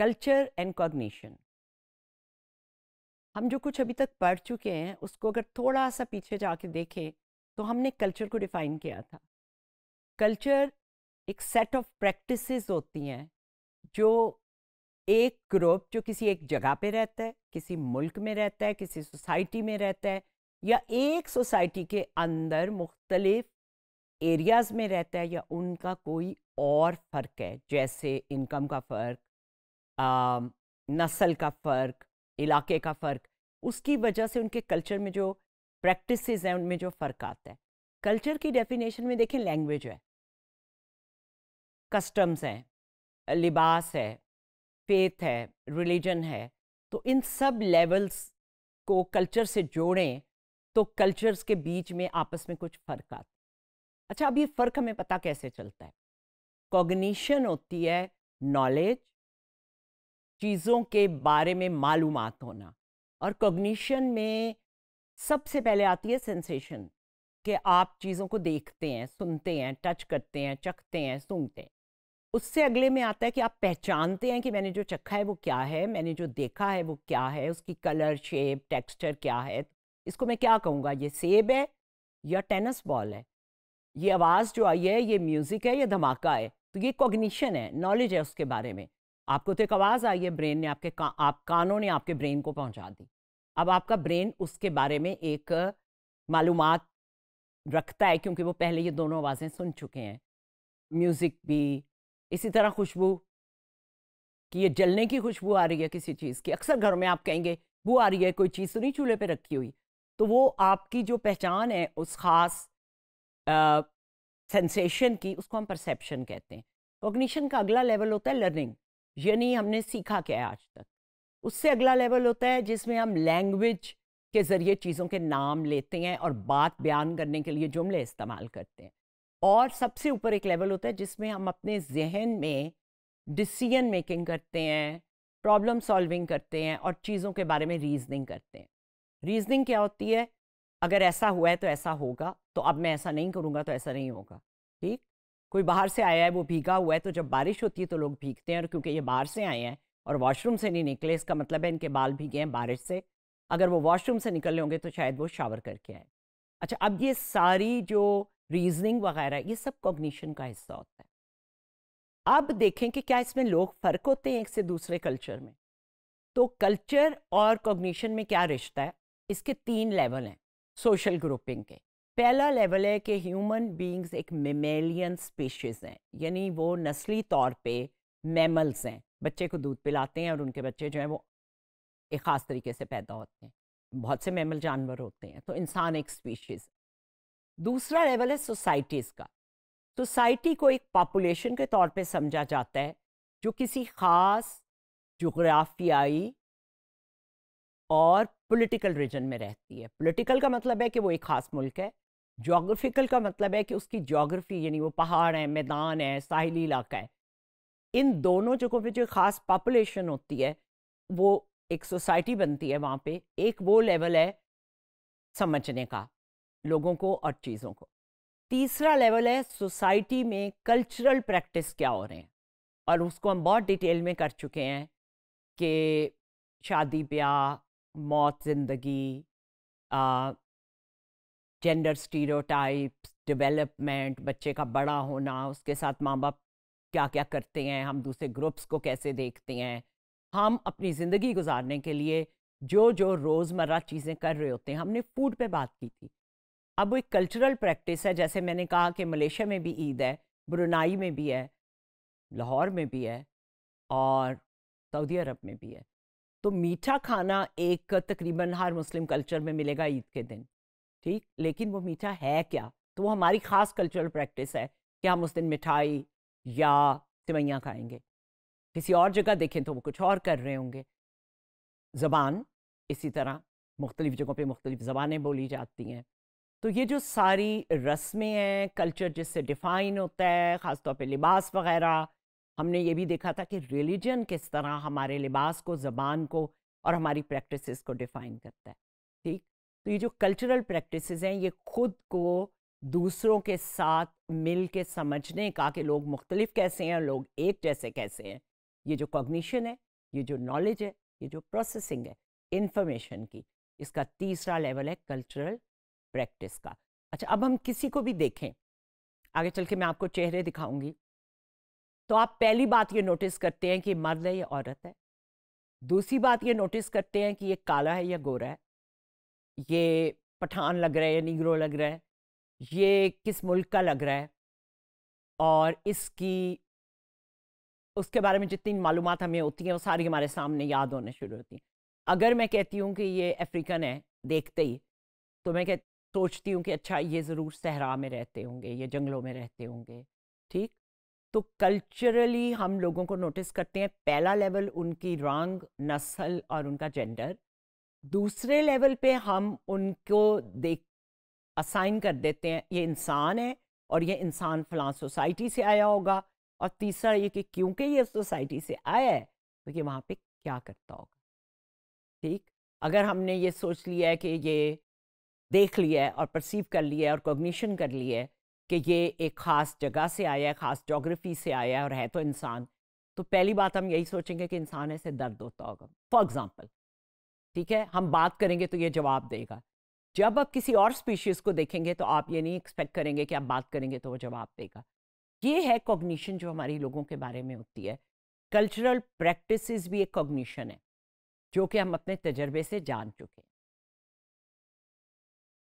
culture and cognition हम जो कुछ अभी तक पढ़ चुके हैं उसको अगर थोड़ा सा पीछे जाके देखें तो हमने कल्चर को डिफाइन किया था कल्चर एक सेट ऑफ प्रैक्टिसेस होती हैं जो एक ग्रुप जो किसी एक जगह पे रहता है किसी मुल्क में रहता है किसी सोसाइटी में रहता है या एक सोसाइटी के अंदर मुख्तलिफ एरियाज़ में रहता है या उनका कोई और फ़र्क है जैसे इनकम का फ़र्क नस्ल का फ़र्क इलाके का फ़र्क उसकी वजह से उनके कल्चर में जो प्रैक्टिस हैं उनमें जो फ़र्क आता है कल्चर की डेफिनेशन में देखें लैंग्वेज है कस्टम्स हैं लिबास है फेथ है रिलीजन है तो इन सब लेवल्स को कल्चर से जोड़ें तो कल्चर्स के बीच में आपस में कुछ फ़र्क आता अच्छा अब ये फ़र्क हमें पता कैसे चलता है कॉग्निशन होती है नॉलेज चीज़ों के बारे में मालूम होना और कॉग्निशन में सबसे पहले आती है सेंसेशन कि आप चीज़ों को देखते हैं सुनते हैं टच करते हैं चखते हैं सूंघते हैं उससे अगले में आता है कि आप पहचानते हैं कि मैंने जो चखा है वो क्या है मैंने जो देखा है वो क्या है उसकी कलर शेप टेक्सचर क्या है इसको मैं क्या कहूँगा ये सेब है या टेनिस बॉल है ये आवाज़ जो आई है ये म्यूज़िक है या धमाका है तो ये कॉग्निशन है नॉलेज है उसके बारे में आपको तो एक आवाज़ आई है ब्रेन ने आपके का, आप कानों ने आपके ब्रेन को पहुंचा दी अब आपका ब्रेन उसके बारे में एक मालूम रखता है क्योंकि वो पहले ये दोनों आवाज़ें सुन चुके हैं म्यूज़िक भी इसी तरह खुशबू कि ये जलने की खुशबू आ रही है किसी चीज़ की अक्सर घर में आप कहेंगे वो आ रही है कोई चीज़ तो नहीं चूल्हे पर रखी हुई तो वो आपकी जो पहचान है उस ख़ास सेंसेशन की उसको हम परसेप्शन कहते हैं कॉग्निशन का अगला लेवल होता है लर्निंग यानी हमने सीखा क्या है आज तक उससे अगला लेवल होता है जिसमें हम लैंग्वेज के ज़रिए चीज़ों के नाम लेते हैं और बात बयान करने के लिए जुमले इस्तेमाल करते हैं और सबसे ऊपर एक लेवल होता है जिसमें हम अपने जहन में डिसीजन मेकिंग करते हैं प्रॉब्लम सॉल्विंग करते हैं और चीज़ों के बारे में रीजनिंग करते हैं रीजनिंग क्या होती है अगर ऐसा हुआ है तो ऐसा होगा तो अब मैं ऐसा नहीं करूँगा तो ऐसा नहीं होगा ठीक कोई बाहर से आया है वो भीगा हुआ है तो जब बारिश होती है तो लोग भीगते हैं और क्योंकि ये बाहर से आए हैं और वॉशरूम से नहीं निकले इसका मतलब है इनके बाल भीगे हैं बारिश से अगर वो वॉशरूम से निकल होंगे तो शायद वो शावर करके आए अच्छा अब ये सारी जो रीजनिंग वगैरह ये सब कॉग्निशन का हिस्सा होता है अब देखें कि क्या इसमें लोग फ़र्क होते हैं एक से दूसरे कल्चर में तो कल्चर और कॉग्निशन में क्या रिश्ता है इसके तीन लेवल हैं सोशल ग्रुपिंग के पहला लेवल है कि ह्यूमन बींग्स एक मेमेलियन स्पीशीज़ हैं यानी वो नस्ली तौर पे मेमल्स हैं बच्चे को दूध पिलाते हैं और उनके बच्चे जो हैं वो एक ख़ास तरीके से पैदा होते हैं बहुत से मेमल जानवर होते हैं तो इंसान एक स्पीशीज़ दूसरा लेवल है सोसाइटीज़ का सोसाइटी को एक पॉपुलेशन के तौर पर समझा जाता है जो किसी ख़ास जोग्राफियाई और पॉलिटिकल रीजन में रहती है पॉलिटिकल का मतलब है कि वो एक ख़ास मुल्क है जोग्राफिकल का मतलब है कि उसकी जोग्राफी यानी वो पहाड़ है मैदान है साहिली इलाका है इन दोनों जगहों पे जो ख़ास पॉपुलेशन होती है वो एक सोसाइटी बनती है वहाँ पे एक वो लेवल है समझने का लोगों को और चीज़ों को तीसरा लेवल है सोसाइटी में कल्चरल प्रैक्टिस क्या हो रहे हैं और उसको हम बहुत डिटेल में कर चुके हैं कि शादी ब्याह मौत ज़िंदगी जेंडर स्टीरोटाइप डेवलपमेंट बच्चे का बड़ा होना उसके साथ माँ बाप क्या क्या करते हैं हम दूसरे ग्रुप्स को कैसे देखते हैं हम अपनी ज़िंदगी गुजारने के लिए जो जो रोज़मर्रा चीज़ें कर रहे होते हैं हमने फूड पे बात की थी अब एक कल्चरल प्रैक्टिस है जैसे मैंने कहा कि मलेशिया में भी ईद है ब्रुनाई में भी है लाहौर में भी है और सऊदी अरब में भी है तो मीठा खाना एक तकरीबन हर मुस्लिम कल्चर में मिलेगा ईद के दिन ठीक लेकिन वो मीठा है क्या तो वो हमारी ख़ास कल्चरल प्रैक्टिस है कि हम उस दिन मिठाई या सिवैयाँ खाएंगे किसी और जगह देखें तो वो कुछ और कर रहे होंगे ज़बान इसी तरह मुख्तलिफ़ जगहों पे मुख्तलिफ़ ज़बानें बोली जाती हैं तो ये जो सारी रस्में हैं कल्चर जिससे डिफ़ाइन होता है ख़ासतौर पे लिबास वगैरह हमने ये भी देखा था कि रिलीजन किस तरह हमारे लिबास को ज़बान को और हमारी प्रैक्टिसेस को डिफ़ाइन करता है ठीक तो ये जो कल्चरल प्रैक्टिस हैं ये खुद को दूसरों के साथ मिल के समझने का कि लोग मुख्तलिफ कैसे हैं लोग एक जैसे कैसे हैं ये जो कॉग्निशन है ये जो नॉलेज है ये जो प्रोसेसिंग है इन्फॉर्मेशन की इसका तीसरा लेवल है कल्चरल प्रैक्टिस का अच्छा अब हम किसी को भी देखें आगे चल के मैं आपको चेहरे दिखाऊंगी तो आप पहली बात ये नोटिस करते हैं कि मर्द है या औरत है दूसरी बात ये नोटिस करते हैं कि ये काला है या गोरा है ये पठान लग रहा है या निगरो लग रहा है ये किस मुल्क का लग रहा है और इसकी उसके बारे में जितनी मालूम हमें होती हैं वो सारी हमारे सामने याद होने शुरू होती हैं अगर मैं कहती हूँ कि ये अफ्रीकन है देखते ही तो मैं कह सोचती हूँ कि अच्छा ये ज़रूर सहरा में रहते होंगे ये जंगलों में रहते होंगे ठीक तो कल्चरली हम लोगों को नोटिस करते हैं पहला लेवल उनकी रंग नस्ल और उनका जेंडर दूसरे लेवल पे हम उनको देख असाइन कर देते हैं ये इंसान है और ये इंसान फलां सोसाइटी से आया होगा और तीसरा ये कि क्योंकि ये सोसाइटी से आया है तो ये वहाँ पे क्या करता होगा ठीक अगर हमने ये सोच लिया है कि ये देख लिया है और परसीव कर लिया है और कॉग्निशन कर लिया है कि ये एक ख़ास जगह से आया है ख़ास जोग्राफी से आया है और है तो इंसान तो पहली बात हम यही सोचेंगे कि इंसान ऐसे दर्द होता होगा फॉर एग्ज़ाम्पल ठीक है हम बात करेंगे तो ये जवाब देगा जब आप किसी और स्पीशीज़ को देखेंगे तो आप ये नहीं एक्सपेक्ट करेंगे कि आप बात करेंगे तो वो जवाब देगा ये है कॉग्निशन जो हमारी लोगों के बारे में होती है कल्चरल प्रैक्टिसेस भी एक कॉग्निशन है जो कि हम अपने तजर्बे से जान चुके हैं